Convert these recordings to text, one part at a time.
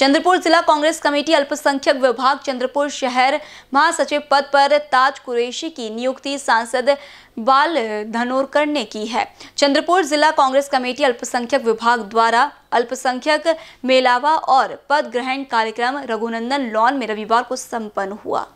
चंद्रपुर जिला कांग्रेस कमेटी अल्पसंख्यक विभाग चंद्रपुर शहर महासचिव पद पर ताज कुरैशी की नियुक्ति सांसद बाल धनोरकर ने की है चंद्रपुर जिला कांग्रेस कमेटी अल्पसंख्यक विभाग द्वारा अल्पसंख्यक मेलावा और पद ग्रहण कार्यक्रम रघुनंदन लॉन में रविवार को संपन्न हुआ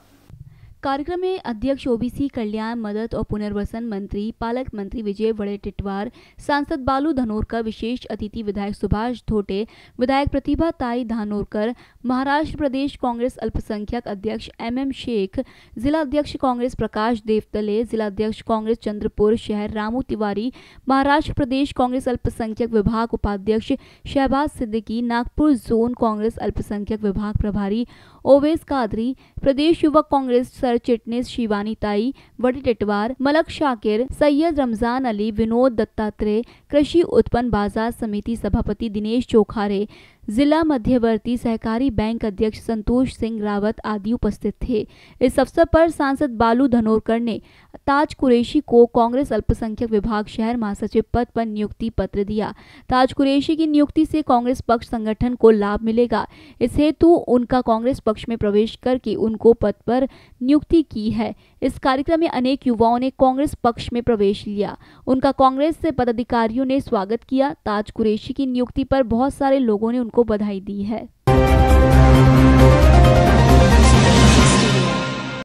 कार्यक्रम में अध्यक्ष ओबीसी कल्याण मदद और पुनर्वसन मंत्री पालक मंत्री विजय बड़े टिटवार सांसद बालू धनोरकर विशेष अतिथि विधायक सुभाष धोटे विधायक प्रतिभा ताई धानोरकर महाराष्ट्र प्रदेश कांग्रेस अल्पसंख्यक अध्यक्ष एम एम शेख जिला अध्यक्ष कांग्रेस प्रकाश देवतले जिला अध्यक्ष कांग्रेस चंद्रपुर शहर रामू तिवारी महाराष्ट्र प्रदेश कांग्रेस अल्पसंख्यक विभाग उपाध्यक्ष शहबाज सिद्दीकी नागपुर जोन कांग्रेस अल्पसंख्यक विभाग प्रभारी ओवेस कादरी प्रदेश युवक कांग्रेस अख्तर चिटनिस शिवानी ताई वडी टिटवार मलक शाकिर सैयद रमजान अली विनोद दत्तात्रेय कृषि उत्पन्न बाजार समिति सभापति दिनेश चोखारे जिला मध्यवर्ती सहकारी बैंक अध्यक्ष संतोष सिंह रावत आदि उपस्थित थे इस अवसर पर सांसद बालू धनोरकर ने ताज कुरैशी को कांग्रेस अल्पसंख्यक विभाग शहर महासचिव पद पर नियुक्ति पत्र दिया ताज कुरैशी की नियुक्ति से कांग्रेस पक्ष संगठन को लाभ मिलेगा इस हेतु उनका कांग्रेस पक्ष में प्रवेश करके उनको पद पर नियुक्ति की है इस कार्यक्रम में अनेक युवाओं ने कांग्रेस पक्ष में प्रवेश लिया उनका कांग्रेस से पदाधिकारियों ने स्वागत किया ताज कुरेशी की नियुक्ति पर बहुत सारे लोगों ने को बधाई दी है